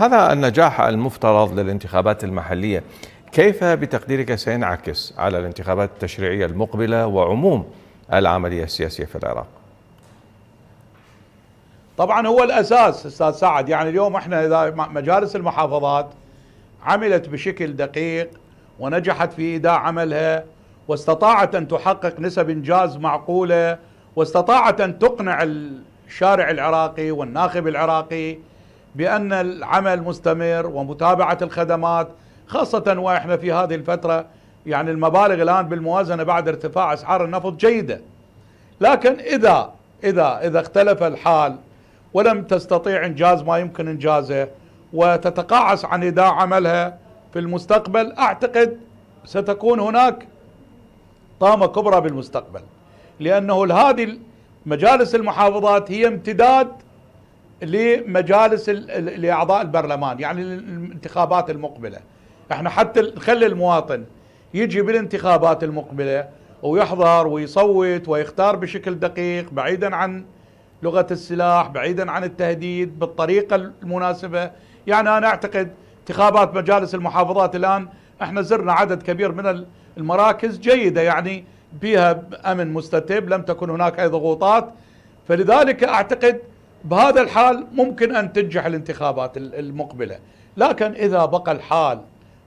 هذا النجاح المفترض للانتخابات المحلية كيف بتقديرك سينعكس على الانتخابات التشريعية المقبلة وعموم العملية السياسية في العراق طبعا هو الأساس أستاذ سعد يعني اليوم احنا إذا مجالس المحافظات عملت بشكل دقيق ونجحت في إيداع عملها واستطاعت أن تحقق نسب إنجاز معقولة واستطاعت أن تقنع الشارع العراقي والناخب العراقي بأن العمل مستمر ومتابعة الخدمات خاصة وإحنا في هذه الفترة يعني المبالغ الآن بالموازنة بعد ارتفاع أسعار النفط جيدة لكن إذا إذا إذا اختلف الحال ولم تستطيع إنجاز ما يمكن إنجازه وتتقاعس عن إداء عملها في المستقبل أعتقد ستكون هناك طامة كبرى بالمستقبل لأنه هذه مجالس المحافظات هي امتداد لمجالس لاعضاء البرلمان يعني الانتخابات المقبله احنا حتى نخلي المواطن يجي بالانتخابات المقبله ويحضر ويصوت ويختار بشكل دقيق بعيدا عن لغه السلاح بعيدا عن التهديد بالطريقه المناسبه يعني انا اعتقد انتخابات مجالس المحافظات الان احنا زرنا عدد كبير من المراكز جيده يعني بها امن مستتب لم تكن هناك اي ضغوطات فلذلك اعتقد بهذا الحال ممكن أن تنجح الانتخابات المقبلة لكن إذا بقى الحال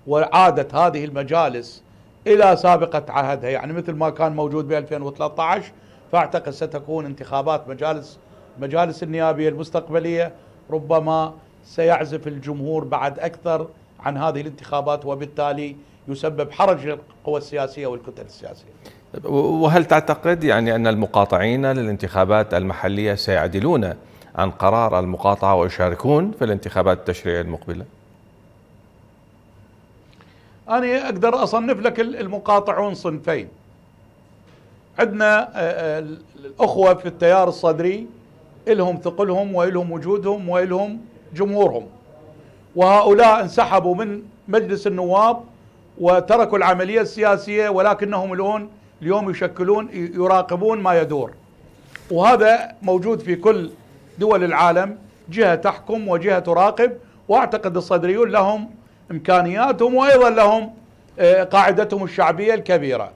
وعادت هذه المجالس إلى سابقة عهدها يعني مثل ما كان موجود ب 2013 فأعتقد ستكون انتخابات مجالس مجالس النيابية المستقبلية ربما سيعزف الجمهور بعد أكثر عن هذه الانتخابات وبالتالي يسبب حرج للقوى السياسية والكتل السياسية وهل تعتقد يعني أن المقاطعين للانتخابات المحلية سيعدلون عن قرار المقاطعة ويشاركون في الانتخابات التشريعية المقبلة؟ أنا أقدر أصنف لك المقاطعون صنفين عندنا آه، آه، الأخوة في التيار الصدري إلهم ثقلهم وإلهم وجودهم وإلهم جمهورهم وهؤلاء انسحبوا من مجلس النواب وتركوا العملية السياسية ولكنهم الآن اليوم يشكلون يراقبون ما يدور وهذا موجود في كل دول العالم جهة تحكم وجهة تراقب واعتقد الصدريون لهم امكانياتهم وايضا لهم آه، قاعدتهم الشعبية الكبيرة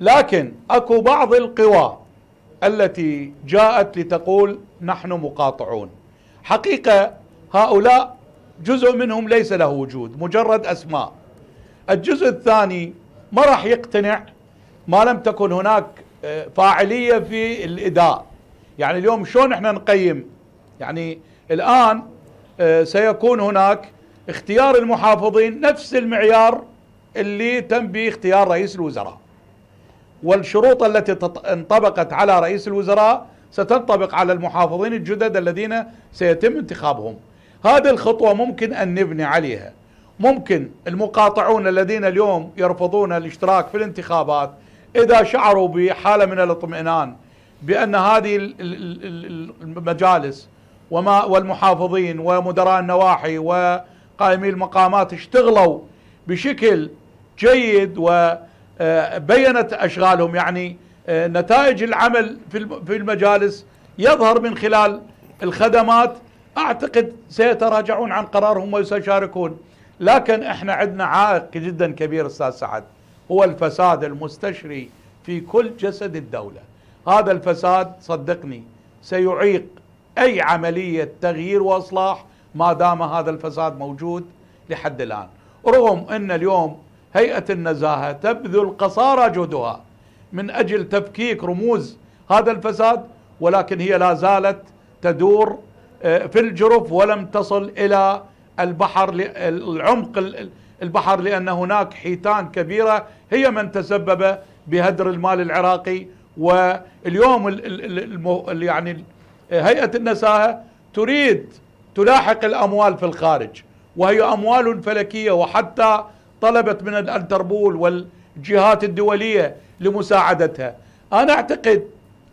لكن اكو بعض القوى التي جاءت لتقول نحن مقاطعون حقيقة هؤلاء جزء منهم ليس له وجود مجرد أسماء الجزء الثاني ما راح يقتنع ما لم تكن هناك آه، فاعلية في الإداء يعني اليوم شلون احنا نقيم يعني الان آه، سيكون هناك اختيار المحافظين نفس المعيار اللي تم به اختيار رئيس الوزراء والشروط التي انطبقت على رئيس الوزراء ستنطبق على المحافظين الجدد الذين سيتم انتخابهم هذه الخطوة ممكن أن نبني عليها ممكن المقاطعون الذين اليوم يرفضون الاشتراك في الانتخابات إذا شعروا بحالة من الاطمئنان بأن هذه المجالس وما والمحافظين ومدراء النواحي وقائمي المقامات اشتغلوا بشكل جيد وبينت آه، أشغالهم يعني آه، نتائج العمل في المجالس يظهر من خلال الخدمات أعتقد سيتراجعون عن قرارهم وسيشاركون لكن احنا عندنا عائق جدا كبير استاذ سعد هو الفساد المستشري في كل جسد الدوله هذا الفساد صدقني سيعيق أي عملية تغيير وإصلاح ما دام هذا الفساد موجود لحد الآن رغم أن اليوم هيئة النزاهة تبذل قصارى جهدها من أجل تفكيك رموز هذا الفساد ولكن هي لا زالت تدور آه، في الجرف ولم تصل إلى البحر العمق البحر لأن هناك حيتان كبيرة هي من تسبب بهدر المال العراقي واليوم يعني هيئة النزاهة تريد تلاحق الأموال في الخارج وهي أموال فلكية وحتى طلبت من الأنتربول والجهات الدولية لمساعدتها أنا أعتقد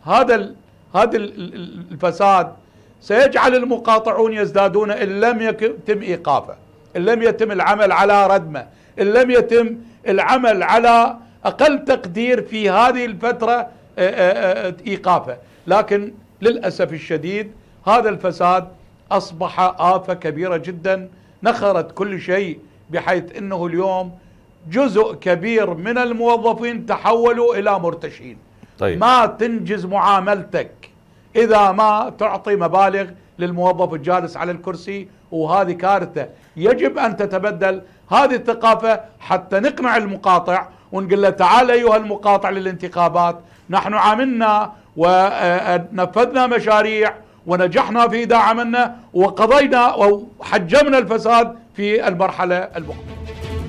هذا هذا الفساد سيجعل المقاطعون يزدادون إن لم يتم إيقافه إن لم يتم العمل على ردمه إن لم يتم العمل على أقل تقدير في هذه الفترة آه، آه، آه، ايقافه لكن للاسف الشديد هذا الفساد اصبح افه كبيره جدا نخرت كل شيء بحيث انه اليوم جزء كبير من الموظفين تحولوا الى مرتشين طيب. ما تنجز معاملتك اذا ما تعطي مبالغ للموظف الجالس على الكرسي وهذه كارثه يجب ان تتبدل هذه الثقافه حتى نقنع المقاطع ونقول له تعال أيها المقاطع للانتخابات نحن عملنا ونفذنا آه، آه، مشاريع ونجحنا في إذا عملنا وقضينا وحجمنا الفساد في المرحلة المقبلة